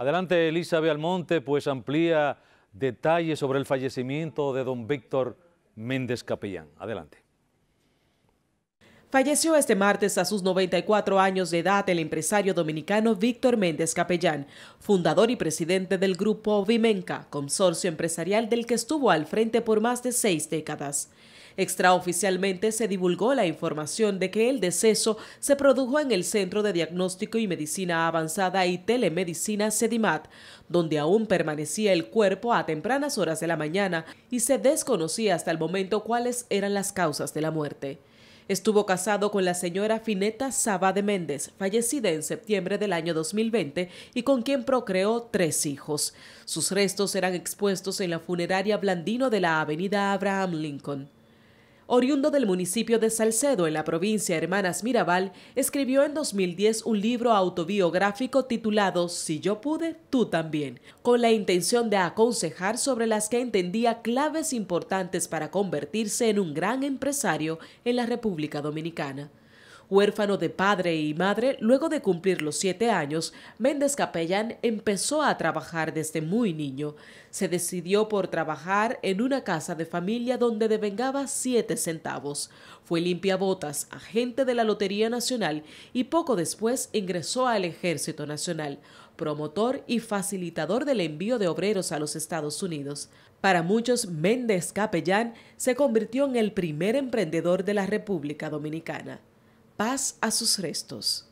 Adelante Elizabeth Almonte, pues amplía detalles sobre el fallecimiento de don Víctor Méndez Capellán. Adelante. Falleció este martes a sus 94 años de edad el empresario dominicano Víctor Méndez Capellán, fundador y presidente del grupo Vimenca, consorcio empresarial del que estuvo al frente por más de seis décadas. Extraoficialmente se divulgó la información de que el deceso se produjo en el Centro de Diagnóstico y Medicina Avanzada y Telemedicina Sedimat, donde aún permanecía el cuerpo a tempranas horas de la mañana y se desconocía hasta el momento cuáles eran las causas de la muerte. Estuvo casado con la señora Fineta Saba de Méndez, fallecida en septiembre del año 2020 y con quien procreó tres hijos. Sus restos serán expuestos en la funeraria Blandino de la avenida Abraham Lincoln oriundo del municipio de Salcedo en la provincia Hermanas Mirabal, escribió en 2010 un libro autobiográfico titulado Si yo pude, tú también, con la intención de aconsejar sobre las que entendía claves importantes para convertirse en un gran empresario en la República Dominicana. Huérfano de padre y madre, luego de cumplir los siete años, Méndez Capellán empezó a trabajar desde muy niño. Se decidió por trabajar en una casa de familia donde devengaba siete centavos. Fue limpiabotas, agente de la Lotería Nacional y poco después ingresó al Ejército Nacional, promotor y facilitador del envío de obreros a los Estados Unidos. Para muchos, Méndez Capellán se convirtió en el primer emprendedor de la República Dominicana paz a sus restos.